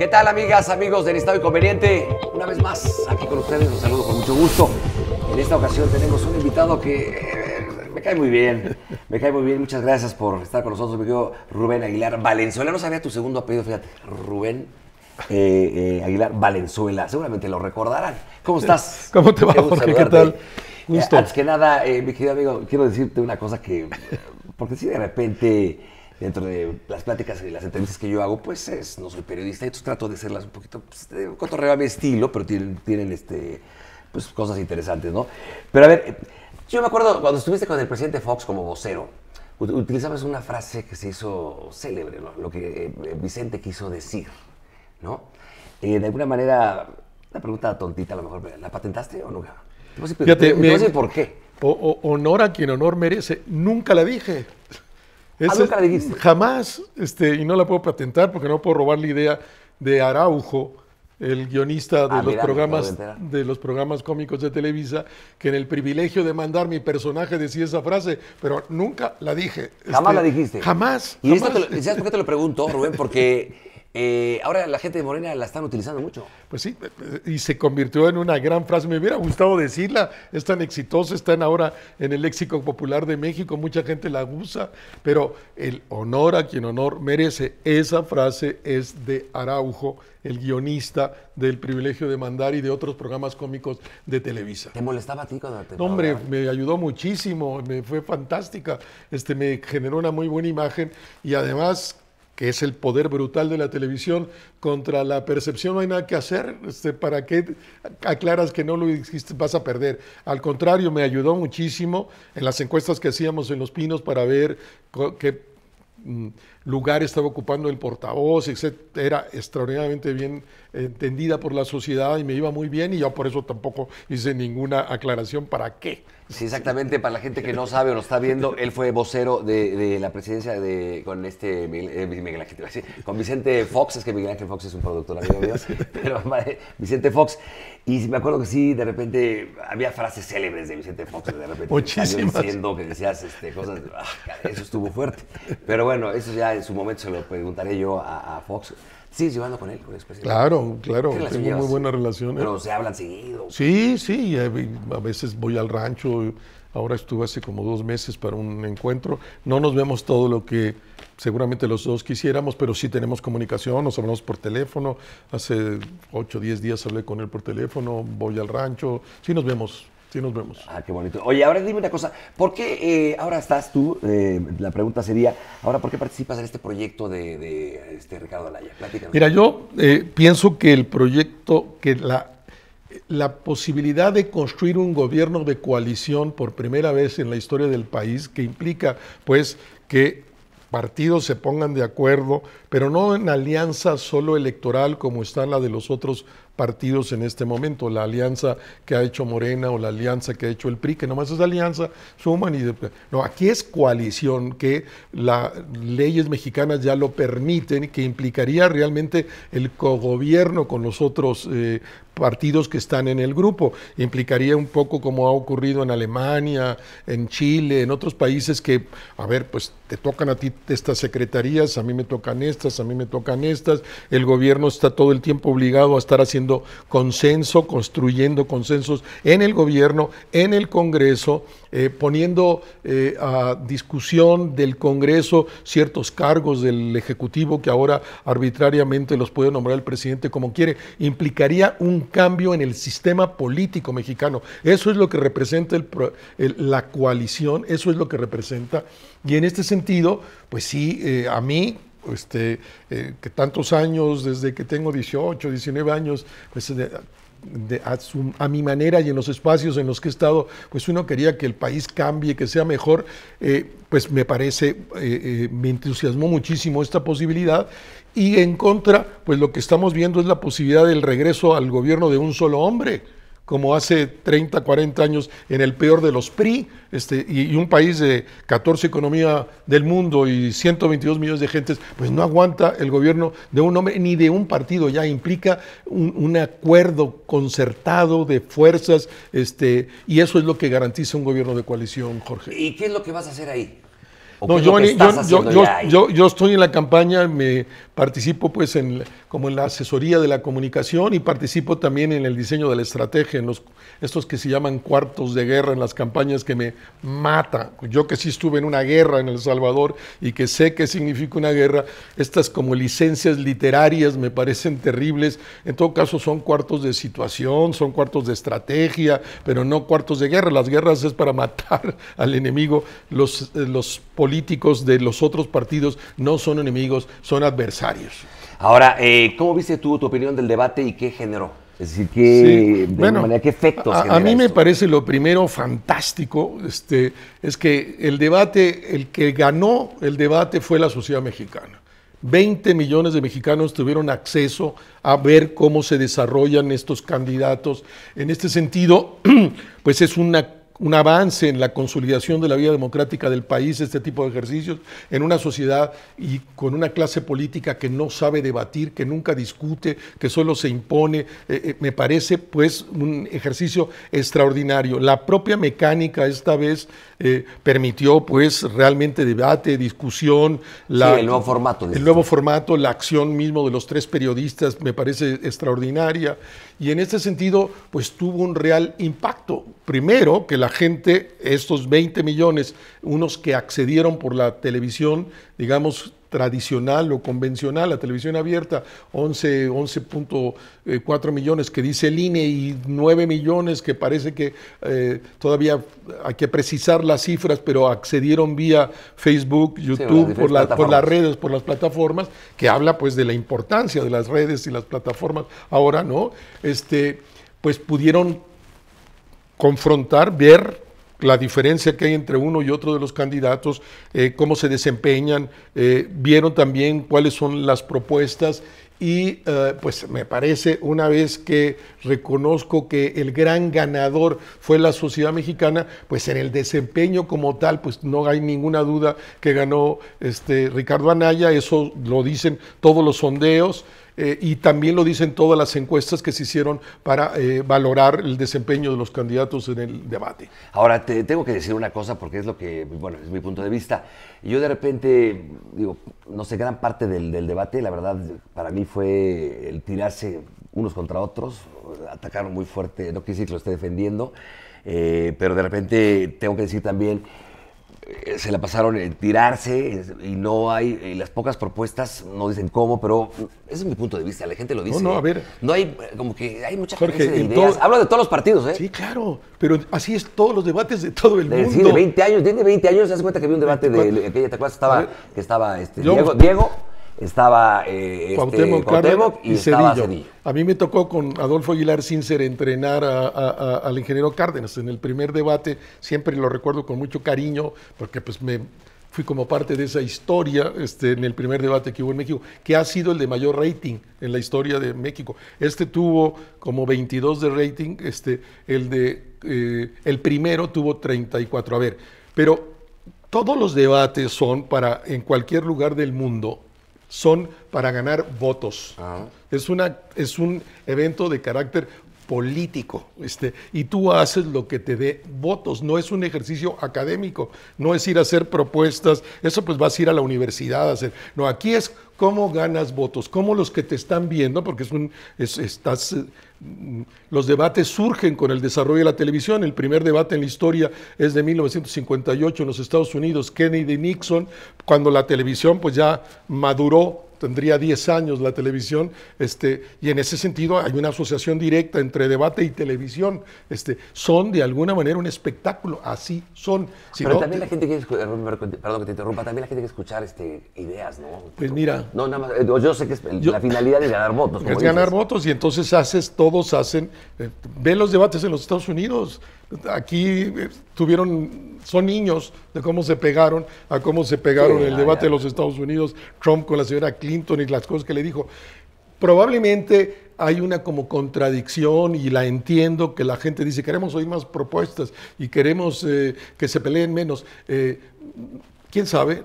¿Qué tal amigas, amigos del Estado Inconveniente? Una vez más, aquí con ustedes, los saludo con mucho gusto. En esta ocasión tenemos un invitado que eh, me cae muy bien, me cae muy bien. Muchas gracias por estar con nosotros, me querido Rubén Aguilar Valenzuela. No sabía tu segundo apellido, fíjate, Rubén eh, eh, Aguilar Valenzuela. Seguramente lo recordarán. ¿Cómo estás? ¿Cómo te va, Qué ¿Qué tal? antes que nada, mi querido amigo, quiero decirte una cosa que, porque si de repente dentro de las pláticas y las entrevistas que yo hago, pues es, no soy periodista, entonces trato de hacerlas un poquito, pues, de cotorreo a mi estilo, pero tienen, este, pues, cosas interesantes, ¿no? Pero a ver, yo me acuerdo cuando estuviste con el presidente Fox como vocero, utilizabas una frase que se hizo célebre, ¿no? lo que eh, Vicente quiso decir, ¿no? Eh, de alguna manera, una pregunta tontita a lo mejor, ¿la patentaste o nunca? No por qué. honor a quien honor merece. Nunca la dije. Jamás, este, y no la puedo patentar porque no puedo robar la idea de Araujo, el guionista de, ah, los programas, de los programas cómicos de Televisa, que en el privilegio de mandar mi personaje decía esa frase, pero nunca la dije. Jamás este, la dijiste. Jamás. Y por qué te lo pregunto, Rubén? Porque eh, ahora la gente de Morena la están utilizando mucho. Pues sí, y se convirtió en una gran frase. Me hubiera gustado decirla, es tan exitosa, están ahora en el léxico popular de México, mucha gente la usa, pero el honor a quien honor merece. Esa frase es de Araujo, el guionista del privilegio de mandar y de otros programas cómicos de Televisa. ¿Te molestaba a ti cuando te no, Hombre, me ayudó muchísimo, me fue fantástica, este, me generó una muy buena imagen y además es el poder brutal de la televisión, contra la percepción no hay nada que hacer. Este, ¿Para qué aclaras que no lo hiciste? Vas a perder. Al contrario, me ayudó muchísimo en las encuestas que hacíamos en Los Pinos para ver qué mm, lugar estaba ocupando el portavoz, etc. Era extraordinariamente bien entendida por la sociedad y me iba muy bien y yo por eso tampoco hice ninguna aclaración para qué. Sí, exactamente. Para la gente que no sabe o lo está viendo, él fue vocero de, la presidencia de con este Miguel, eh, Ángel, con Vicente Fox. Es que Miguel Ángel Fox es un productor, amigo mío. Pero madre, Vicente Fox. Y me acuerdo que sí, de repente había frases célebres de Vicente Fox. De repente diciendo que decías este, cosas. Ah, eso estuvo fuerte. Pero bueno, eso ya en su momento se lo preguntaré yo a Fox. ¿Sigues llevando con él, con el Claro, claro. Tengo muy buenas relaciones. ¿eh? Pero se hablan seguido. Sí, sí. Eh, a veces voy al rancho. Ahora estuve hace como dos meses para un encuentro. No nos vemos todo lo que seguramente los dos quisiéramos, pero sí tenemos comunicación, nos hablamos por teléfono. Hace ocho o 10 días hablé con él por teléfono, voy al rancho. Sí nos vemos Sí, nos vemos. Ah, qué bonito. Oye, ahora dime una cosa. ¿Por qué eh, ahora estás tú? Eh, la pregunta sería, ahora, ¿por qué participas en este proyecto de, este Ricardo Alaya? Mira, yo eh, pienso que el proyecto, que la, la posibilidad de construir un gobierno de coalición por primera vez en la historia del país, que implica, pues, que partidos se pongan de acuerdo, pero no en alianza solo electoral como está la de los otros partidos en este momento, la alianza que ha hecho Morena o la alianza que ha hecho el PRI, que nomás es alianza, suman y... No, aquí es coalición, que las leyes mexicanas ya lo permiten, que implicaría realmente el cogobierno con los otros eh, partidos que están en el grupo. Implicaría un poco como ha ocurrido en Alemania, en Chile, en otros países que, a ver, pues te tocan a ti estas secretarías, a mí me tocan estas, a mí me tocan estas. El gobierno está todo el tiempo obligado a estar haciendo consenso, construyendo consensos en el gobierno, en el Congreso, eh, poniendo eh, a discusión del Congreso ciertos cargos del Ejecutivo que ahora arbitrariamente los puede nombrar el presidente como quiere. Implicaría un cambio en el sistema político mexicano. Eso es lo que representa la coalición, eso es lo que representa. Y en este sentido, pues sí, eh, a mí este, eh, que tantos años, desde que tengo 18, 19 años, pues de, a, mi manera y en los espacios en los que he estado, pues uno quería que el país cambie, que sea mejor, eh, pues me parece, me entusiasmó muchísimo esta posibilidad y en contra, pues lo que estamos viendo es la posibilidad del regreso al gobierno de un solo hombre, como hace 30, 40 años en el peor de los PRI, este, y, un país de 14 economía del mundo y 122 millones de gentes, pues no aguanta el gobierno de un hombre ni de un partido, ya implica un, un acuerdo concertado de fuerzas, este, y eso es lo que garantiza un gobierno de coalición, Jorge. ¿Y qué es lo que vas a hacer ahí? No, yo, yo, estoy en la campaña, me participo pues en como en la asesoría de la comunicación y participo también en el diseño de la estrategia en los estos que se llaman cuartos de guerra en las campañas que me matan. Yo que sí estuve en una guerra en El Salvador y que sé qué significa una guerra, estas como licencias literarias me parecen terribles. En todo caso son cuartos de situación, son cuartos de estrategia, pero no cuartos de guerra. Las guerras es para matar al enemigo. Eh, los, políticos de los otros partidos no son enemigos, son adversarios. Ahora, eh, ¿cómo viste tú tu opinión del debate y qué generó? Es decir, que, de bueno, manera, ¿qué efectos? A, a mí me parece lo primero fantástico, este, es que el debate, el que ganó el debate fue la sociedad mexicana. 20 millones de mexicanos tuvieron acceso a ver cómo se desarrollan estos candidatos. En este sentido, pues es una un avance en la consolidación de la vida democrática del país, este tipo de ejercicios, en una sociedad y con una clase política que no sabe debatir, que nunca discute, que solo se impone, eh, eh, me parece pues un ejercicio extraordinario. La propia mecánica esta vez eh, permitió pues realmente debate, discusión, la, el nuevo formato. El nuevo formato, la acción mismo de los tres periodistas me parece extraordinaria y en este sentido, pues tuvo un real impacto. Primero, que la gente, estos 20 millones, unos que accedieron por la televisión, digamos, tradicional o convencional, la televisión abierta, 11, 11.4 eh, millones que dice el INE y 9 millones que parece que eh, todavía hay que precisar las cifras, pero accedieron vía Facebook, YouTube, por, por, las redes, por las plataformas, que habla pues de la importancia de las redes y las plataformas ahora, ¿no? Este, pues pudieron confrontar, ver la diferencia que hay entre uno y otro de los candidatos, eh, cómo se desempeñan, eh, vieron también cuáles son las propuestas y eh, pues me parece una vez que reconozco que el gran ganador fue la sociedad mexicana, pues en el desempeño como tal, pues no hay ninguna duda que ganó este Ricardo Anaya, eso lo dicen todos los sondeos. Eh, y también lo dicen todas las encuestas que se hicieron para eh, valorar el desempeño de los candidatos en el debate. Ahora, te tengo que decir una cosa porque es lo que, bueno, es mi punto de vista. Yo de repente, digo, no sé, gran parte del, debate, la verdad, para mí fue el tirarse unos contra otros, atacaron muy fuerte, no quise que lo esté defendiendo, eh, pero de repente tengo que decir también eh, se la pasaron en tirarse y no hay, las pocas propuestas no dicen cómo, pero ese es mi punto de vista, la gente lo dice. No, no, a ¿eh? ver. No hay, eh, como que hay mucha gente de ideas. Hablo de todos los partidos, ¿eh? Sí, claro, pero así es todos los debates de todo el mundo. Sí, de 20 años, tiene 20 años, ¿se hace cuenta que vi un debate de, aquella, ¿te Estaba, que estaba este, Diego, Diego estaba eh, este, y, Cedillo. A mí me tocó con Adolfo Aguilar Sincer entrenar al ingeniero Cárdenas en el primer debate, siempre lo recuerdo con mucho cariño, porque pues me fui como parte de esa historia este, en el primer debate que hubo en México, que ha sido el de mayor rating en la historia de México. Este tuvo como 22 de rating, este, el, de, eh, el primero tuvo 34. A ver, pero todos los debates son para en cualquier lugar del mundo son para ganar votos. Ah. Es, una, es un evento de carácter político, este, y tú haces lo que te dé votos, no es un ejercicio académico, no es ir a hacer propuestas, eso pues vas a ir a la universidad a hacer, no, aquí es cómo ganas votos, cómo los que te están viendo, porque es un, estás eh, los debates surgen con el desarrollo de la televisión. El primer debate en la historia es de 1958 en los Estados Unidos, Kennedy-Nixon, cuando la televisión pues ya maduró tendría 10 años la televisión, este, y en ese sentido hay una asociación directa entre debate y televisión. Este, son de alguna manera un espectáculo, así son. Pero también la gente quiere escuchar, eh, perdón que te interrumpa, también la gente quiere escuchar este, ideas, ¿no? Pues mira. No, nada más, eh, yo sé que la finalidad es ganar votos. es ganar votos y entonces haces, todos hacen, eh, ve los debates en los Estados Unidos aquí eh, tuvieron, son niños de cómo se pegaron, a cómo se pegaron el debate de los Estados Unidos, Trump con la señora Clinton y las cosas que le dijo. Probablemente hay una como contradicción y la entiendo que la gente dice queremos oír más propuestas y queremos eh, que se peleen menos. Eh, ¿Quién sabe?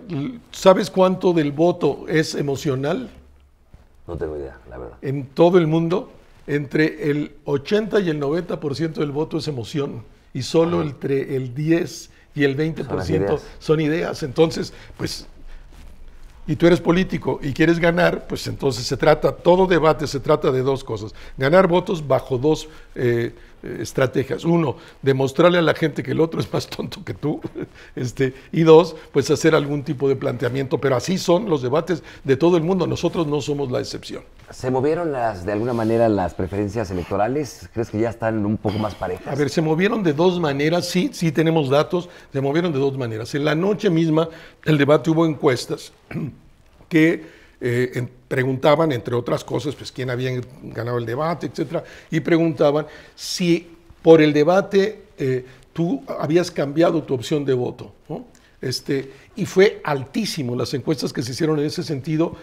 ¿Sabes cuánto del voto es emocional? No tengo idea, la verdad. En todo el mundo, entre el 80 y el 90% del voto es emoción y solo entre el 10 y el 20% son ideas. Entonces, pues, y tú eres político y quieres ganar, pues entonces se trata, todo debate se trata de dos cosas, ganar votos bajo dos... Eh, estrategias. Uno, demostrarle a la gente que el otro es más tonto que tú. Este, y dos, pues hacer algún tipo de planteamiento. Pero así son los debates de todo el mundo. Nosotros no somos la excepción. ¿Se movieron las, de alguna manera las preferencias electorales? ¿Crees que ya están un poco más parejas? A ver, se movieron de dos maneras. Sí, sí tenemos datos. Se movieron de dos maneras. En la noche misma, el debate hubo encuestas que eh, preguntaban, entre otras cosas, pues quién había ganado el debate, etcétera, y preguntaban si por el debate eh, tú habías cambiado tu opción de voto. Este, y fue altísimo las encuestas que se hicieron en ese sentido,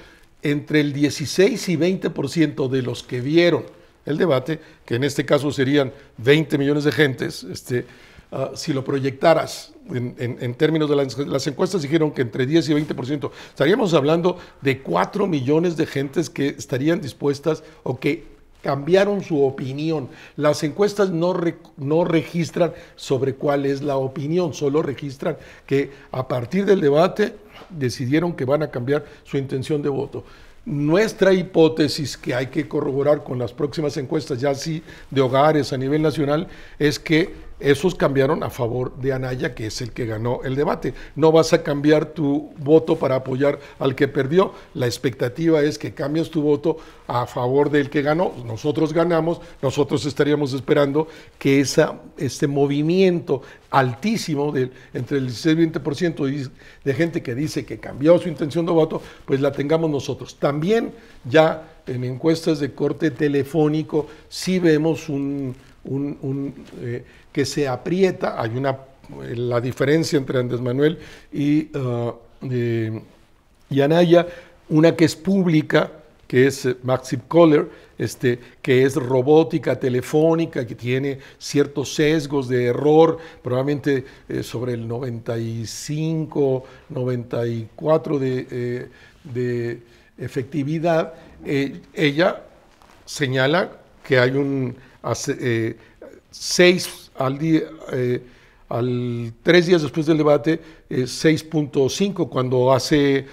entre el 16 y 20% de los que vieron el debate, que en este caso serían 20 millones de gentes, este, Ah, si lo proyectaras en, términos de las, encuestas, dijeron que entre 10 y 20%, estaríamos hablando de 4 millones de gentes que estarían dispuestas o que cambiaron su opinión. Las encuestas no, no registran sobre cuál es la opinión, solo registran que a partir del debate decidieron que van a cambiar su intención de voto. Nuestra hipótesis que hay que corroborar con las próximas encuestas, ya sí de hogares a nivel nacional, es que esos cambiaron a favor de Anaya, que es el que ganó el debate. No vas a cambiar tu voto para apoyar al que perdió. La expectativa es que cambies tu voto a favor del que ganó. Nosotros ganamos, nosotros estaríamos esperando que esa, este movimiento altísimo entre el 16 y 20% de gente que dice que cambió su intención de voto, pues la tengamos nosotros. También ya en encuestas de corte telefónico sí vemos un un, eh, que se aprieta, hay una, eh, la diferencia entre Andrés Manuel y, uh, y Anaya, una que es pública, que es eh, Maxip Kohler, este, que es robótica telefónica, que tiene ciertos sesgos de error, probablemente sobre el 95, 94 de, efectividad, ella señala que hay un hace, eh, al día, eh, al tres días después del debate, 6.5, eh, cuando hace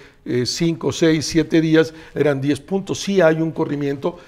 5, seis, siete días eran 10 puntos. Sí hay un corrimiento,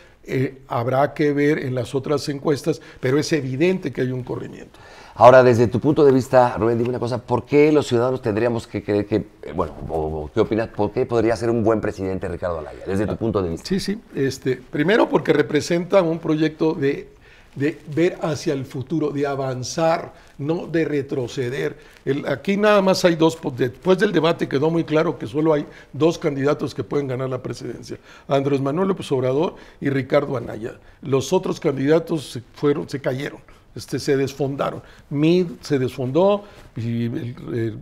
habrá que ver en las otras encuestas, pero es evidente que hay un corrimiento. Ahora, desde tu punto de vista, Rubén, dime una cosa, ¿por qué los ciudadanos tendríamos que creer que, bueno, qué opinas, por qué podría ser un buen presidente Ricardo Alaya? desde tu ah, punto de vista? Sí, sí, este, primero porque representa un proyecto de de ver hacia el futuro, de avanzar, no de retroceder. aquí nada más hay dos, después del debate quedó muy claro que solo hay dos candidatos que pueden ganar la presidencia, Andrés Manuel López Obrador y Ricardo Anaya. Los otros candidatos se, fueron, se cayeron, este, se desfondaron. Mid se desfondó y eh,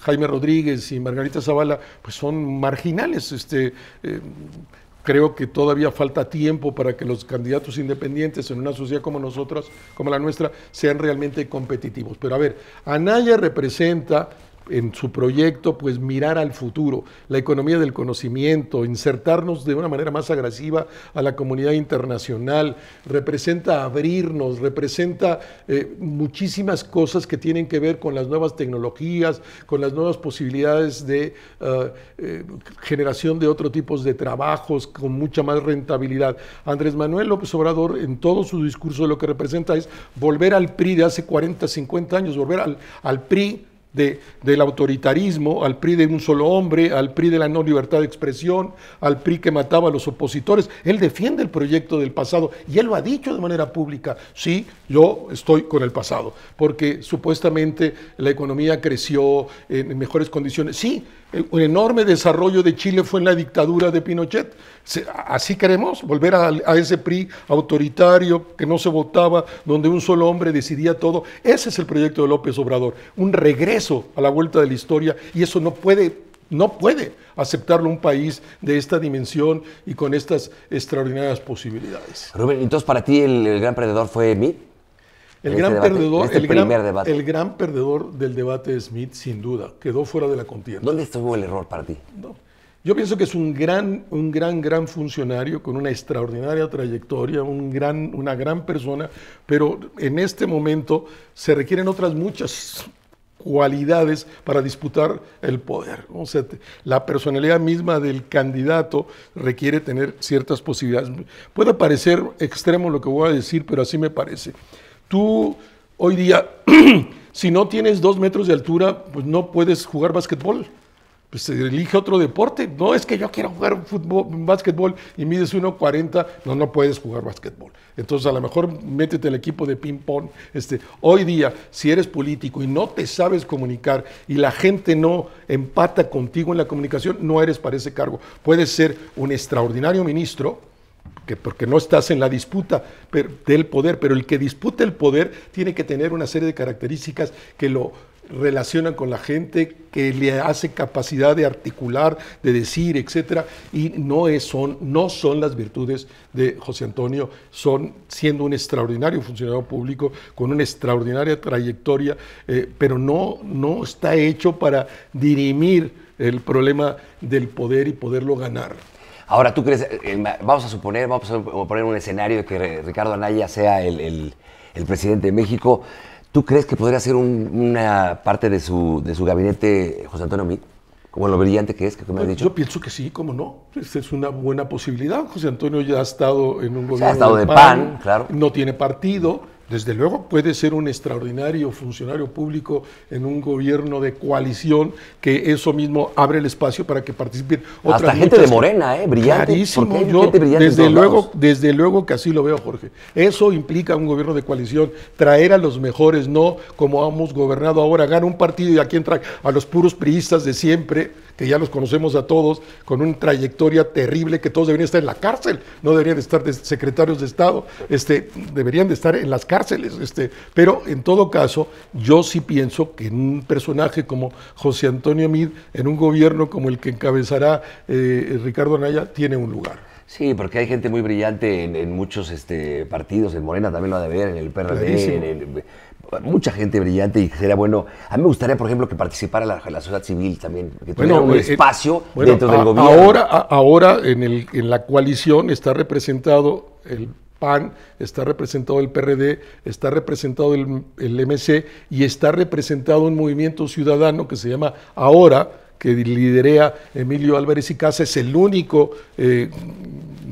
Jaime Rodríguez y Margarita Zavala pues son marginales. Este, eh, Creo que todavía falta tiempo para que los candidatos independientes en una sociedad como nosotros, como la nuestra, sean realmente competitivos. Pero a ver, Anaya representa en su proyecto, pues mirar al futuro, la economía del conocimiento, insertarnos de una manera más agresiva a la comunidad internacional, representa abrirnos, representa eh, muchísimas cosas que tienen que ver con las nuevas tecnologías, con las nuevas posibilidades de ah, eh, generación de otro tipo de trabajos con mucha más rentabilidad. Andrés Manuel López Obrador, en todo su discurso, lo que representa es volver al PRI de hace 40, 50 años, volver al, al PRI del autoritarismo, al PRI de un solo hombre, al PRI de la no libertad de expresión, al PRI que mataba a los opositores. Él defiende el proyecto del pasado y él lo ha dicho de manera pública. Sí, yo estoy con el pasado, porque supuestamente la economía creció en mejores condiciones. Sí, un enorme desarrollo de Chile fue en la dictadura de Pinochet. ¿Así queremos volver a, ese PRI autoritario que no se votaba, donde un solo hombre decidía todo? Ese es el proyecto de López Obrador, un regreso a la vuelta de la historia y eso no puede, no puede aceptarlo un país de esta dimensión y con estas extraordinarias posibilidades. Rubén, entonces para ti el, gran perdedor fue Mitt? Este este el, gran, perdedor, el, el gran perdedor del debate de Smith, sin duda, quedó fuera de la contienda. ¿Dónde estuvo el error para ti? Yo pienso que es un gran, un gran, gran funcionario con una extraordinaria trayectoria, un gran, una gran persona, pero en este momento se requieren otras muchas cualidades para disputar el poder. la personalidad misma del candidato requiere tener ciertas posibilidades. Puede parecer extremo lo que voy a decir, pero así me parece. Tú hoy día, si no tienes dos metros de altura, pues no puedes jugar básquetbol. Pues se elige otro deporte. No es que yo quiero jugar fútbol, básquetbol y mides 1.40, no, no puedes jugar básquetbol. Entonces a lo mejor métete el equipo de ping-pong. Este, hoy día, si eres político y no te sabes comunicar y la gente no empata contigo en la comunicación, no eres para ese cargo. Puedes ser un extraordinario ministro, porque no estás en la disputa del poder, pero el que disputa el poder tiene que tener una serie de características que lo relacionan con la gente, que le hace capacidad de articular, de decir, etcétera, y no son, no son las virtudes de José Antonio, son siendo un extraordinario funcionario público con una extraordinaria trayectoria, eh, pero no está hecho para dirimir el problema del poder y poderlo ganar. Ahora, ¿tú crees, eh, eh, vamos a suponer, vamos a poner un escenario de que Ricardo Anaya sea el, presidente de México, ¿tú crees que podría ser una parte de su, de su gabinete José Antonio Como lo brillante que es, que has dicho. Yo pienso que sí, cómo no. Esta es una buena posibilidad. José Antonio ya ha estado en un gobierno. ha estado de, pan, claro. No tiene partido desde luego puede ser un extraordinario funcionario público en un gobierno de coalición que eso mismo abre el espacio para que participen otras Hasta gente de Morena, ¿eh? Brillante. Clarísimo, yo, desde luego, desde luego que así lo veo, Jorge. Eso implica un gobierno de coalición, traer a los mejores, no como hemos gobernado ahora, gana un partido y aquí entra a los puros priistas de siempre, que ya los conocemos a todos, con una trayectoria terrible que todos deberían estar en la cárcel, no deberían estar secretarios de Estado, este, deberían de estar en las cárceles cárceles. Este, pero en todo caso, yo sí pienso que en un personaje como José Antonio Amid, en un gobierno como el que encabezará eh, Ricardo Anaya, tiene un lugar. Sí, porque hay gente muy brillante en, muchos este, partidos, en Morena también lo ha de ver, en el PRD, mucha gente brillante y sería bueno. A mí me gustaría, por ejemplo, que participara la, sociedad civil también, que tuviera un eh, eh, espacio dentro del gobierno. Ahora, ahora en, el, en la coalición está representado el PAN, está representado el PRD, está representado el, el MC y está representado un movimiento ciudadano que se llama Ahora, que liderea Emilio Álvarez y Casa, es el único eh,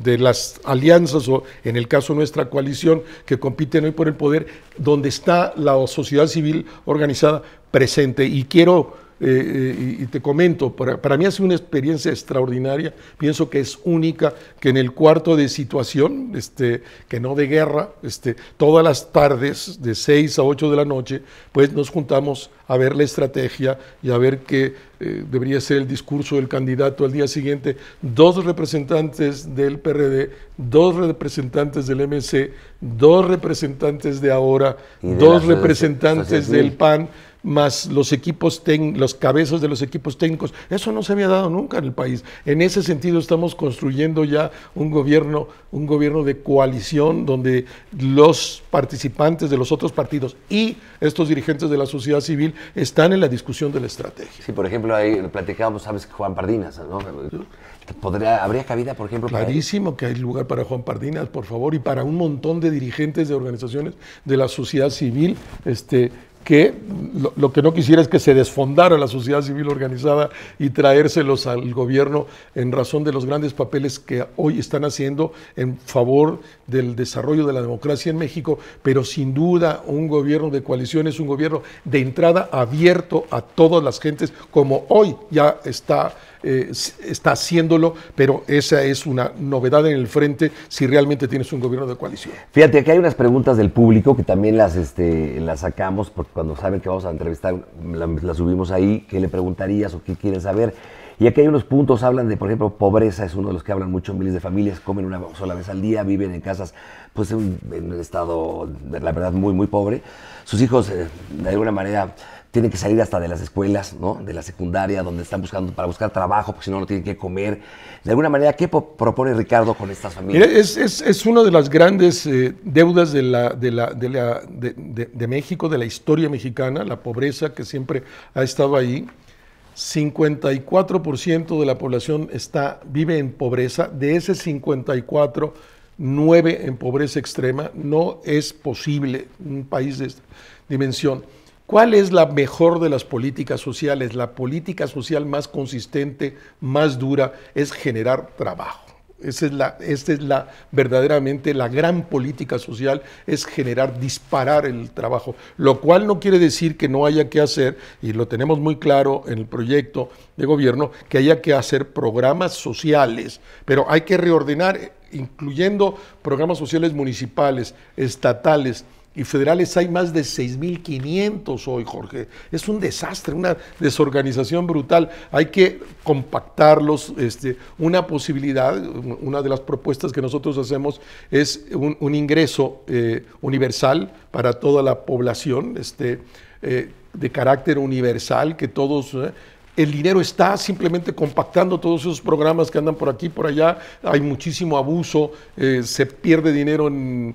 de las alianzas, o en el caso nuestra coalición, que compiten hoy por el poder, donde está la sociedad civil organizada presente. Y quiero eh, eh, y, te comento, para, mí ha sido una experiencia extraordinaria, pienso que es única, que en el cuarto de situación, este, que no de guerra, este, todas las tardes de 6 a 8 de la noche, pues nos juntamos a ver la estrategia y a ver qué eh, debería ser el discurso del candidato al día siguiente. Dos representantes del PRD, dos representantes del MC, dos representantes de ahora, dos representantes del PAN más los equipos ten, los cabezas de los equipos técnicos. Eso no se había dado nunca en el país. En ese sentido estamos construyendo ya un gobierno, un gobierno de coalición donde los participantes de los otros partidos y estos dirigentes de la sociedad civil están en la discusión de la estrategia. Sí, por ejemplo, ahí platicábamos, sabes, Juan Pardinas, ¿no? ¿Podría, ¿Habría cabida, por ejemplo? Clarísimo que hay lugar para Juan Pardinas, por favor, y para un montón de dirigentes de organizaciones de la sociedad civil este, que lo, que no quisiera es que se desfondara la sociedad civil organizada y traérselos al gobierno en razón de los grandes papeles que hoy están haciendo en favor del desarrollo de la democracia en México, pero sin duda un gobierno de coalición es un gobierno de entrada abierto a todas las gentes, como hoy ya está, eh, está haciéndolo, pero esa es una novedad en el frente si realmente tienes un gobierno de coalición. Fíjate, aquí hay unas preguntas del público que también las, este, las sacamos, porque cuando saben que vamos a entrevistar, las subimos ahí, qué le preguntarías o qué quieren saber. Y aquí hay unos puntos, hablan de, por ejemplo, pobreza, es uno de los que hablan mucho, miles de familias comen una sola vez al día, viven en casas, pues en, un estado, la verdad, muy, muy pobre. Sus hijos, eh, de alguna manera, tienen que salir hasta de las escuelas, ¿no? De la secundaria, donde están buscando para buscar trabajo, porque si no, no tienen que comer. De alguna manera, ¿qué propone Ricardo con estas familias? Es, es, es una de las grandes eh, deudas de, la, de, la, de, la, de, de México, de la historia mexicana, la pobreza que siempre ha estado ahí. 54% de la población está, vive en pobreza. De ese 54, 9 en pobreza extrema. No es posible un país de esta dimensión. ¿Cuál es la mejor de las políticas sociales? La política social más consistente, más dura, es generar trabajo. Esa es, la, esta es la verdaderamente la gran política social, es generar, disparar el trabajo, lo cual no quiere decir que no haya que hacer, y lo tenemos muy claro en el proyecto de gobierno, que haya que hacer programas sociales, pero hay que reordenar, incluyendo programas sociales municipales, estatales, y federales hay más de 6.500 hoy, Jorge. Es un desastre, una desorganización brutal. Hay que compactarlos. Este, una posibilidad, una de las propuestas que nosotros hacemos es un, ingreso eh, universal para toda la población, este, eh, de carácter universal, que todos... Eh, el dinero está simplemente compactando todos esos programas que andan por aquí, por allá, hay muchísimo abuso, eh, se pierde dinero en,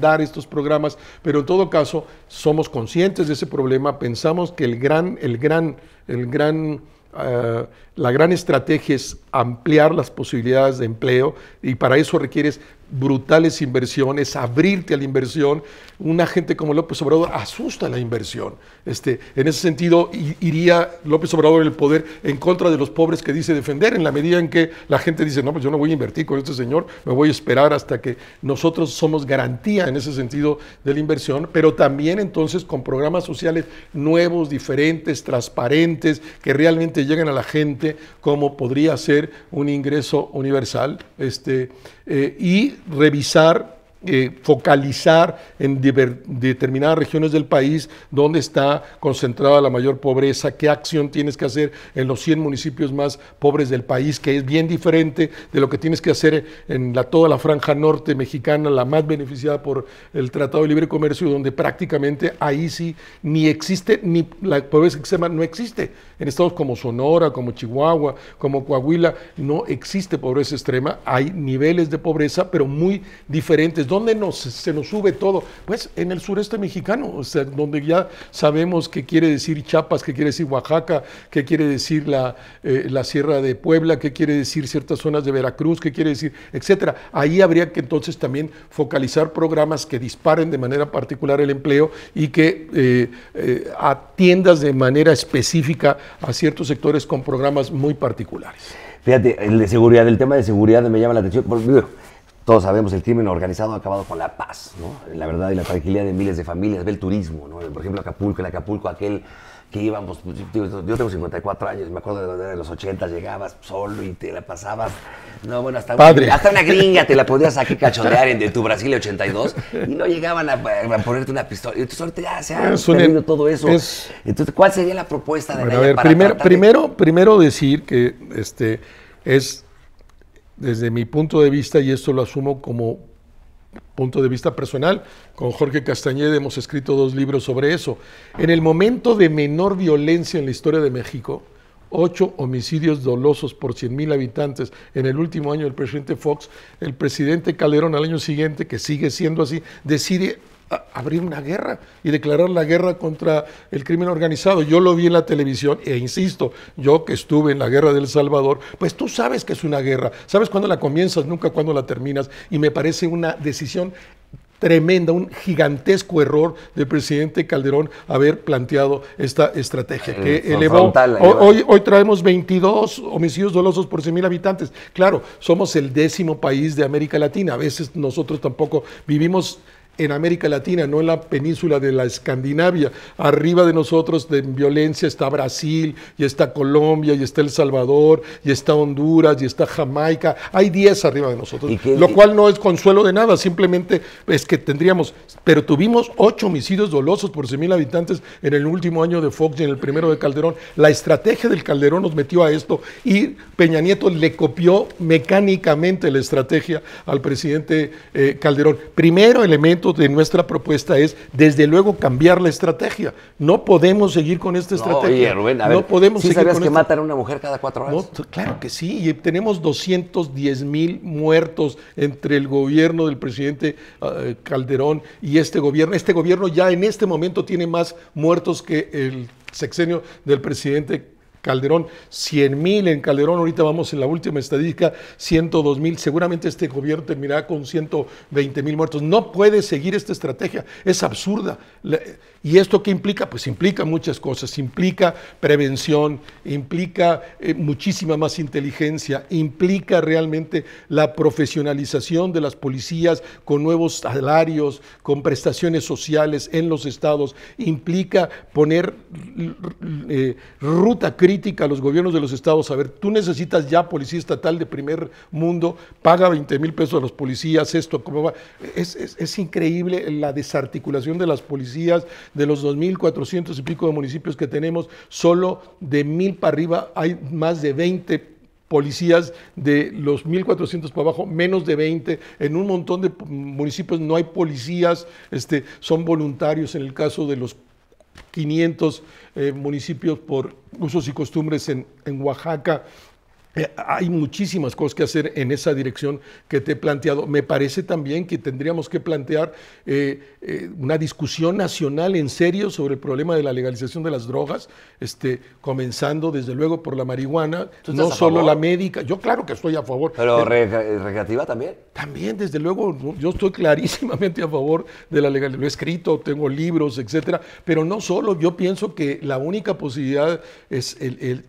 dar estos programas, pero en todo caso somos conscientes de ese problema, pensamos que el gran, el gran, el gran... Ah, la gran estrategia es ampliar las posibilidades de empleo y para eso requieres brutales inversiones, abrirte a la inversión, un agente como López Obrador asusta la inversión. Este, en ese sentido, iría López Obrador en el poder en contra de los pobres que dice defender, en la medida en que la gente dice, no, pues yo no voy a invertir con este señor, me voy a esperar hasta que nosotros somos garantía en ese sentido de la inversión, pero también entonces con programas sociales nuevos, diferentes, transparentes, que realmente lleguen a la gente, como podría ser un ingreso universal, este, eh, y revisar eh, focalizar en determinadas regiones del país donde está concentrada la mayor pobreza, qué acción tienes que hacer en los 100 municipios más pobres del país, que es bien diferente de lo que tienes que hacer en toda la franja norte mexicana, la más beneficiada por el Tratado de Libre Comercio, donde prácticamente ahí sí ni existe, ni la pobreza extrema no existe. En estados como Sonora, como Chihuahua, como Coahuila, no existe pobreza extrema, hay niveles de pobreza, pero muy diferentes ¿dónde nos, se nos sube todo? Pues en el sureste mexicano, o sea, donde ya sabemos qué quiere decir Chiapas, qué quiere decir Oaxaca, qué quiere decir la, eh, la Sierra de Puebla, qué quiere decir ciertas zonas de Veracruz, qué quiere decir, etcétera. Ahí habría que entonces también focalizar programas que disparen de manera particular el empleo y que eh, eh, atiendas de manera específica a ciertos sectores con programas muy particulares. Fíjate, el de seguridad, el tema de seguridad me llama la atención. Porque, todos sabemos, el crimen organizado ha acabado con la paz, ¿no? la verdad y la tranquilidad de miles de familias, ve el turismo, ¿no? por ejemplo Acapulco, en Acapulco aquel que íbamos, pues, yo tengo 54 años, me acuerdo de los 80, llegabas solo y te la pasabas, no, bueno, hasta, Una, gringa te la podías aquí cachondear en tu Brasil 82 y no llegaban a, ponerte una pistola. Y entonces ahorita ya se ha perdido todo eso. entonces, ¿cuál sería la propuesta de bueno, a ver, primero, primero decir que este es desde mi punto de vista, y esto lo asumo como punto de vista personal, con Jorge Castañeda hemos escrito dos libros sobre eso. En el momento de menor violencia en la historia de México, ocho homicidios dolosos por cien mil habitantes en el último año del presidente Fox, el presidente Calderón al año siguiente, que sigue siendo así, decide abrir una guerra y declarar la guerra contra el crimen organizado. Yo lo vi en la televisión e insisto, yo que estuve en la guerra del Salvador, pues tú sabes que es una guerra, sabes cuándo la comienzas, nunca cuándo la terminas y me parece una decisión tremenda, un gigantesco error del presidente Calderón haber planteado esta estrategia que mm, hoy, hoy, traemos 22 homicidios dolosos por cien habitantes. Claro, somos el décimo país de América Latina. A veces nosotros tampoco vivimos en América Latina, no en la península de la Escandinavia. Arriba de nosotros de violencia está Brasil, y está Colombia, y está El Salvador, y está Honduras, y está Jamaica. Hay 10 arriba de nosotros, lo cual no es consuelo de nada, simplemente es que tendríamos, pero tuvimos 8 homicidios dolosos por 100.000 habitantes en el último año de Fox y en el primero de Calderón. La estrategia del Calderón nos metió a esto y Peña Nieto le copió mecánicamente la estrategia al presidente eh, Calderón. Primero elemento de nuestra propuesta es, desde luego, cambiar la estrategia. No podemos seguir con esta estrategia. Oye, Rubén, a ver, no podemos ¿sí seguir sabías que matan a una mujer cada cuatro años? claro que sí. Y tenemos 210 mil muertos entre el gobierno del presidente ah, Calderón y este gobierno. Este gobierno ya en este momento tiene más muertos que el sexenio del presidente Calderón, 100.000 mil en Calderón, ahorita vamos en la última estadística, 102 mil, seguramente este gobierno terminará con 120 mil muertos. No puede seguir esta estrategia, es absurda. ¿Y esto qué implica? Pues implica muchas cosas. Implica prevención, implica eh, muchísima más inteligencia, implica realmente la profesionalización de las policías con nuevos salarios, con prestaciones sociales en los estados, implica poner eh, ruta crítica a los gobiernos de los estados. A ver, tú necesitas ya policía estatal de primer mundo, paga 20 mil pesos a los policías, esto, ¿cómo va? Es, es increíble la desarticulación de las policías de los 2.400 y pico de municipios que tenemos, solo de 1.000 para arriba hay más de 20 policías de los 1.400 para abajo, menos de 20. En un montón de municipios no hay policías, este, son voluntarios en el caso de los 500 eh, municipios por usos y costumbres en, en Oaxaca. Eh, hay muchísimas cosas que hacer en esa dirección que te he planteado. Me parece también que tendríamos que plantear eh, eh, una discusión nacional en serio sobre el problema de la legalización de las drogas, este, comenzando desde luego por la marihuana, no solo la médica. Yo claro que estoy a favor. Pero recreativa también. También, desde luego, yo estoy clarísimamente a favor de la legalización. Lo he escrito, tengo libros, etcétera. Pero no solo, yo pienso que la única posibilidad es el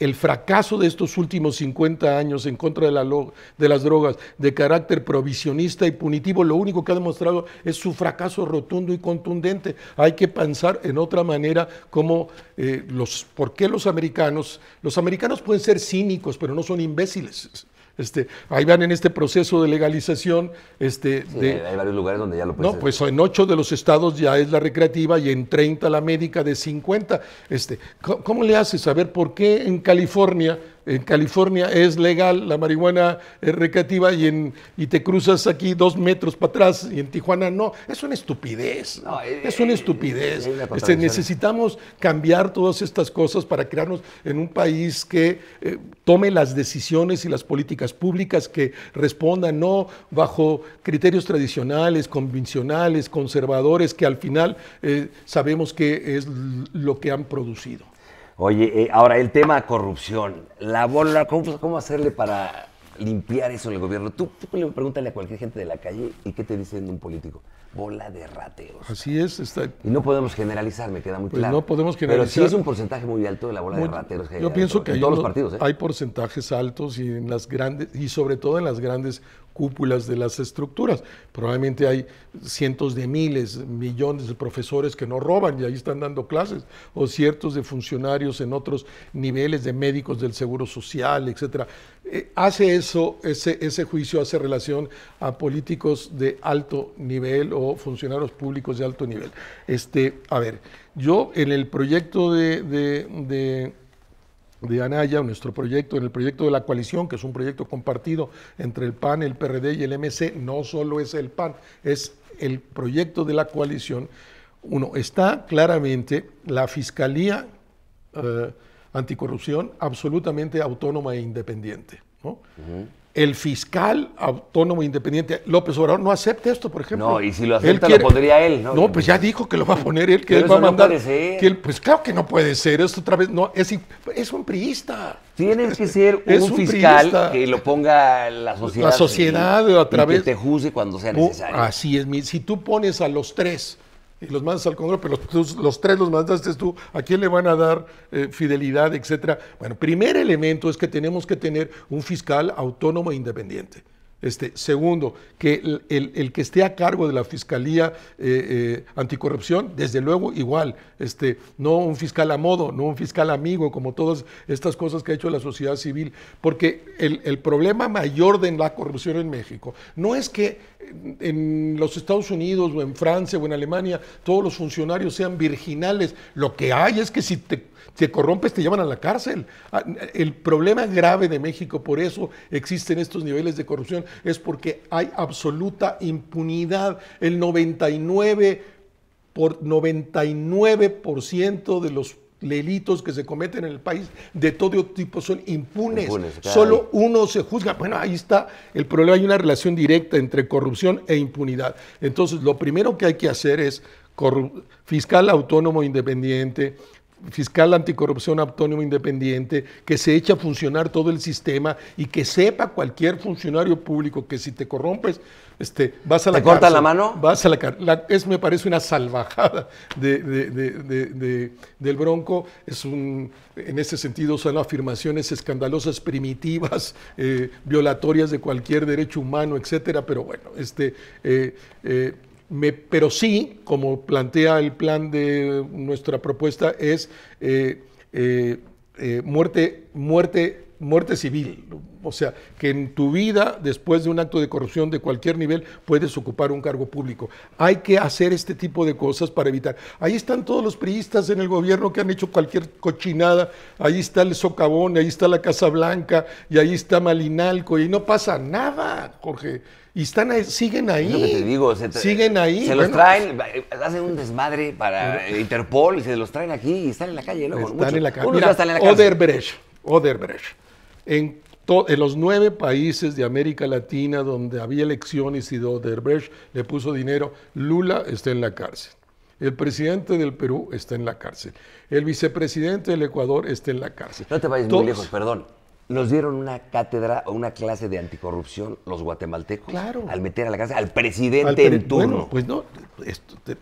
el fracaso de estos últimos 50 años en contra de, la de, las drogas de carácter provisionista y punitivo, lo único que ha demostrado es su fracaso rotundo y contundente. Hay que pensar en otra manera cómo eh, los, por qué los americanos, los americanos pueden ser cínicos, pero no son imbéciles. Este, ahí van en este proceso de legalización. Este, hay varios lugares donde ya lo puedes No, pues en ocho de los estados ya es la recreativa y en 30 la médica de 50. Este, ¿cómo, le haces saber por qué en California en California es legal la marihuana recreativa y, en, y te cruzas aquí dos metros para atrás y en Tijuana no. Es una estupidez. Eh, es una eh, estupidez. Este, necesitamos cambiar todas estas cosas para crearnos en un país que eh, tome las decisiones y las políticas públicas que respondan no bajo criterios tradicionales, convencionales, conservadores, que al final sabemos que es lo que han producido. Oye, eh, ahora el tema corrupción. La bola, ¿cómo, hacerle para limpiar eso en el gobierno? Tú, le pregúntale a cualquier gente de la calle y qué te dicen un político. Bola de rateros. Así es. Está... Y no podemos generalizar, me queda muy pues claro. No podemos generalizar. Pero sí es un porcentaje muy alto de la bola de rateros. yo pienso que todos los partidos, ¿eh? hay porcentajes altos y en las grandes y sobre todo en las grandes cúpulas de las estructuras. Probablemente hay cientos de miles, millones de profesores que no roban y ahí están dando clases, o ciertos de funcionarios en otros niveles de médicos del Seguro Social, etc. Eh, hace eso, ese, ese juicio hace relación a políticos de alto nivel o funcionarios públicos de alto nivel. Este, a ver, yo en el proyecto de de Anaya, nuestro proyecto, en el proyecto de la coalición, que es un proyecto compartido entre el PAN, el PRD y el MC, no solo es el PAN, es el proyecto de la coalición. Uno, está claramente la Fiscalía eh, Anticorrupción absolutamente autónoma e independiente. ¿no? el fiscal autónomo independiente López Obrador no acepta esto, por ejemplo. No, y si lo acepta lo pondría él, ¿no? No, pues ya dijo que lo va a poner él, que él va a mandar. No puede ser. pues claro que no puede ser, esto otra vez no, es, es un priista. Tienes que ser un, fiscal que lo ponga la sociedad. La sociedad o a través. Y que te juzgue cuando sea oh, necesario. así es, si tú pones a los tres y los mandas al Congreso, pero los, tres los mandaste tú, ¿a quién le van a dar eh, fidelidad, etcétera? Bueno, primer elemento es que tenemos que tener un fiscal autónomo e independiente. Este, segundo, que el, que esté a cargo de la Fiscalía eh, eh, Anticorrupción, desde luego igual, este, no un fiscal a modo, no un fiscal amigo, como todas estas cosas que ha hecho la sociedad civil, porque el, el problema mayor de la corrupción en México no es que en los Estados Unidos o en Francia o en Alemania todos los funcionarios sean virginales. Lo que hay es que si te, te, corrompes te llevan a la cárcel. Ah, el problema grave de México, por eso existen estos niveles de corrupción, es porque hay absoluta impunidad. El 99 por 99% de los delitos que se cometen en el país de todo tipo son impunes. Solo uno se juzga. Bueno, ahí está el problema. Hay una relación directa entre corrupción e impunidad. Entonces, lo primero que hay que hacer es fiscal autónomo independiente, fiscal anticorrupción autónomo independiente, que se echa a funcionar todo el sistema y que sepa cualquier funcionario público que si te corrompes, este, vas a la ¿Te la mano? Vas a la es, me parece una salvajada de, del Bronco. Es un, en ese sentido son afirmaciones escandalosas, primitivas, eh, violatorias de cualquier derecho humano, etcétera. Pero bueno, este, eh, eh, pero sí, como plantea el plan de nuestra propuesta, es eh, eh, eh, muerte, muerte, muerte civil. O sea, que en tu vida, después de un acto de corrupción de cualquier nivel, puedes ocupar un cargo público. Hay que hacer este tipo de cosas para evitar. Ahí están todos los priistas en el gobierno que han hecho cualquier cochinada. Ahí está el socavón, ahí está la Casa Blanca, y ahí está Malinalco, y no pasa nada, Jorge. Y están siguen ahí. digo, siguen ahí. Se los traen, hacen un desmadre para Interpol y se los traen aquí y están en la calle. Luego, están, en la en calle. Oderbrecht, En, los nueve países de América Latina donde había elecciones y Oderbrecht le puso dinero, Lula está en la cárcel. El presidente del Perú está en la cárcel. El vicepresidente del Ecuador está en la cárcel. No te vayas muy lejos, perdón. Nos dieron una cátedra o una clase de anticorrupción los guatemaltecos. Al meter a la casa al presidente en turno. pues no.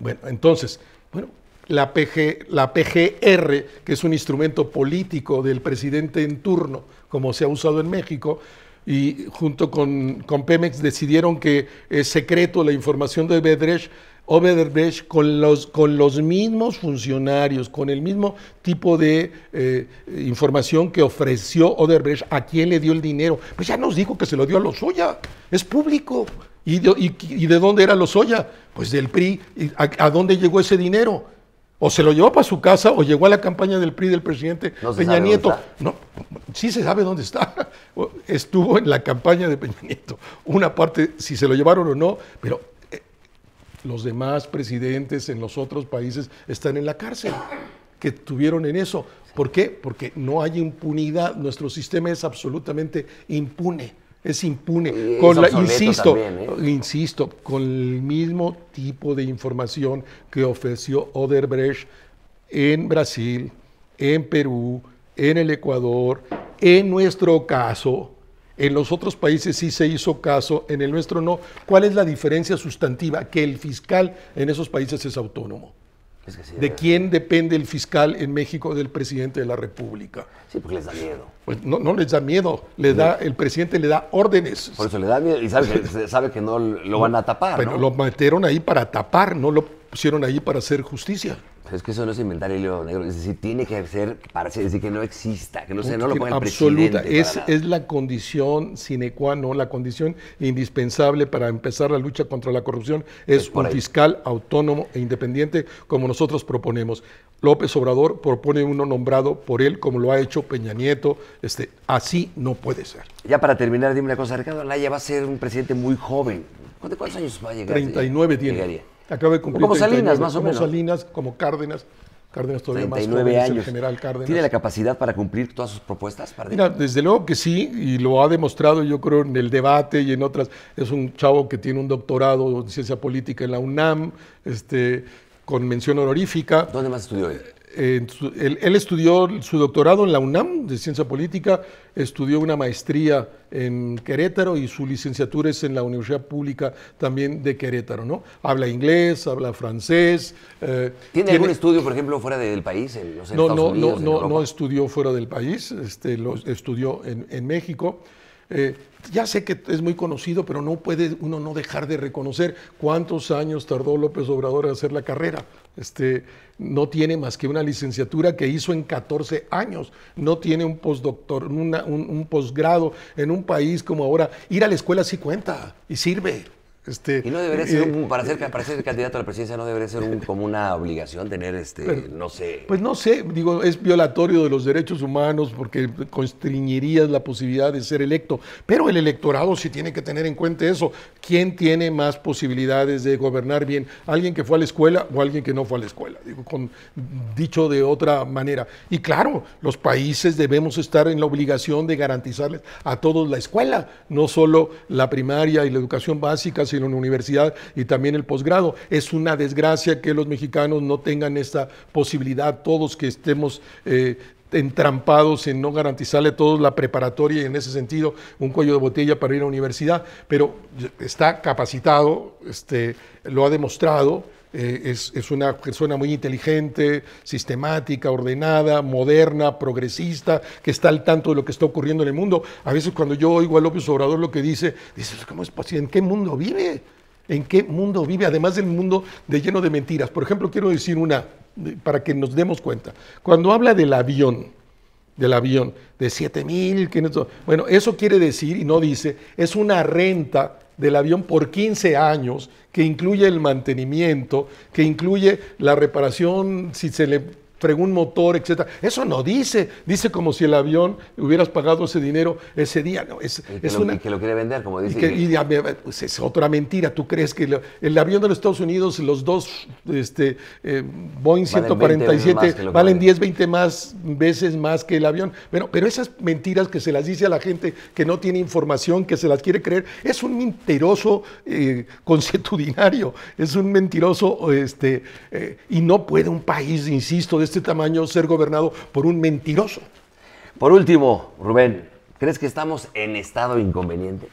bueno, entonces, bueno, la, PG, la PGR, que es un instrumento político del presidente en turno, como se ha usado en México, y junto con, con Pemex decidieron que es secreto la información de Bedresh Obederbech con los, con los mismos funcionarios, con el mismo tipo de eh, información que ofreció Odebrecht, a quién le dio el dinero. Pues ya nos dijo que se lo dio a Lozoya, es público. ¿Y de, dónde era Lozoya? Pues del PRI. ¿A, dónde llegó ese dinero? O se lo llevó para su casa o llegó a la campaña del PRI del presidente Peña Nieto. No, sí se sabe dónde está. Estuvo en la campaña de Peña Nieto. Una parte, si se lo llevaron o no, pero los demás presidentes en los otros países están en la cárcel, que tuvieron en eso. ¿Por qué? Porque no hay impunidad, nuestro sistema es absolutamente impune. Es impune. insisto, ¿eh? insisto, con el mismo tipo de información que ofreció Oderbrecht en Brasil, en Perú, en el Ecuador, en nuestro caso, en los otros países sí se hizo caso, en el nuestro no. ¿Cuál es la diferencia sustantiva? Que el fiscal en esos países es autónomo. ¿De eh. quién depende el fiscal en México? Del presidente de la República. Sí, porque les da miedo. Pues no, les da miedo, le da, el presidente le da órdenes. Por eso le da miedo y sabe que, no lo van a tapar. Pero lo metieron ahí para tapar, no lo pusieron ahí para hacer justicia es que eso no es inventar el hilo negro. Es decir, tiene que ser, para decir, que no exista, que no, se, no lo ponga el Absoluta. Es, es la condición sine qua non, la condición indispensable para empezar la lucha contra la corrupción es, un fiscal autónomo e independiente, como nosotros proponemos. López Obrador propone uno nombrado por él, como lo ha hecho Peña Nieto. Este, así no puede ser. Ya para terminar, dime una cosa, Ricardo Laya va a ser un presidente muy joven. cuántos años va a llegar? 39 tiene. Acaba de cumplir. Como Salinas, más o menos. Como Salinas, como Cárdenas. Cárdenas todavía más años. El general Cárdenas. ¿Tiene la capacidad para cumplir todas sus propuestas? Mira, desde luego que sí, y lo ha demostrado yo creo en el debate y en otras. Es un chavo que tiene un doctorado en ciencia política en la UNAM, este, con mención honorífica. ¿Dónde más estudió él? él, estudió su doctorado en la UNAM de Ciencia Política, estudió una maestría en Querétaro y su licenciatura es en la Universidad Pública también de Querétaro, ¿no? Habla inglés, habla francés. Eh, ¿Tiene, algún estudio, por ejemplo, fuera del país? no, no, no, no, estudió fuera del país, este, lo estudió en, México. Eh, ya sé que es muy conocido, pero no puede uno no dejar de reconocer cuántos años tardó López Obrador en hacer la carrera. Este, no tiene más que una licenciatura que hizo en 14 años, no tiene un postdoctor, un, un posgrado en un país como ahora. Ir a la escuela sí cuenta y sirve. Este, y no debería eh, ser, para, ser, candidato a la presidencia, no debería ser un, como una obligación tener, este, no sé. Pues no sé, digo, es violatorio de los derechos humanos porque constriñirías la posibilidad de ser electo. Pero el electorado sí tiene que tener en cuenta eso. ¿Quién tiene más posibilidades de gobernar bien? ¿Alguien que fue a la escuela o alguien que no fue a la escuela? Digo, con, dicho de otra manera. Y claro, los países debemos estar en la obligación de garantizarles a todos la escuela, no solo la primaria y la educación básica, en una universidad y también el posgrado. Es una desgracia que los mexicanos no tengan esta posibilidad, todos que estemos eh, entrampados en no garantizarle a todos la preparatoria y en ese sentido un cuello de botella para ir a la universidad, pero está capacitado, este, lo ha demostrado eh, es, una persona muy inteligente, sistemática, ordenada, moderna, progresista, que está al tanto de lo que está ocurriendo en el mundo. A veces cuando yo oigo a López Obrador lo que dice, dice, pues, ¿cómo es posible? ¿En qué mundo vive? ¿En qué mundo vive? Además del mundo de lleno de mentiras. Por ejemplo, quiero decir una, para que nos demos cuenta. Cuando habla del avión, del avión, de 7.500, bueno, eso quiere decir, y no dice, es una renta del avión por 15 años, que incluye el mantenimiento, que incluye la reparación si se le un motor, etcétera, Eso no dice. Dice como si el avión hubieras pagado ese dinero ese día. es, y que, lo, quiere vender, como dice. Pues, es otra mentira. ¿Tú crees que el avión de los Estados Unidos, los dos este, eh, Boeing 147, valen, 10, 20 más veces más que el avión? Bueno, pero esas mentiras que se las dice a la gente que no tiene información, que se las quiere creer, es un mentiroso eh, consuetudinario, es un mentiroso, este, eh, y no puede un país, insisto, de este este tamaño ser gobernado por un mentiroso. Por último, Rubén, ¿crees que estamos en estado inconveniente?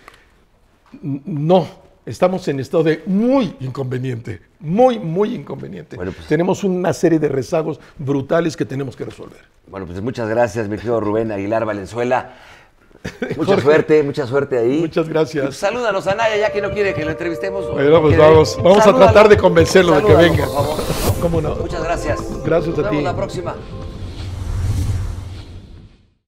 No, estamos en estado de muy inconveniente, muy, muy inconveniente. Pues tenemos una serie de rezagos brutales que tenemos que resolver. Bueno, pues muchas gracias, mi querido Rubén Aguilar Valenzuela. Mucha suerte, mucha suerte ahí. Muchas gracias. Salúdanos a Naya, ya que no quiere que lo entrevistemos. Bueno, pues vamos, vamos a tratar de convencerlo de que venga. Como no? Muchas gracias. Gracias Nos a vemos ti. la próxima.